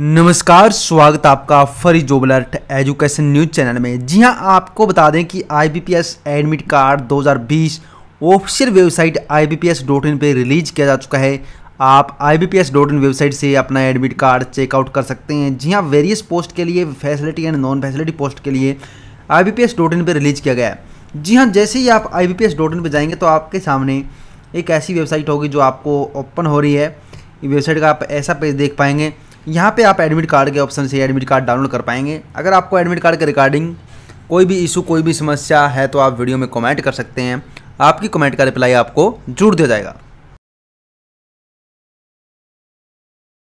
नमस्कार स्वागत आपका free job alert alert education news channel में जी हां आपको बता दें कि IBPS admit card 2020 official website इन पर रिलीज किया जा चुका है आप इन वेबसाइट से अपना एडमिट कार्ड चेकआउट कर सकते हैं जी हां वेरियस पोस्ट के लिए facility and non facility post के लिए इन पर रिलीज किया गया है जी हाँ जैसे ही आप इन पर जाएंगे तो आपके सामने एक ऐसी वेबसाइट होगी जो आपको ओपन हो रही है वेबसाइट का आप ऐसा पेज देख पाएंगे यहाँ पे आप एडमिट कार्ड के ऑप्शन से एडमिट कार्ड डाउनलोड कर पाएंगे अगर आपको एडमिट कार्ड के रिगार्डिंग कोई भी इशू कोई भी समस्या है तो आप वीडियो में कमेंट कर सकते हैं आपकी कमेंट का रिप्लाई आपको जरूर दिया जाएगा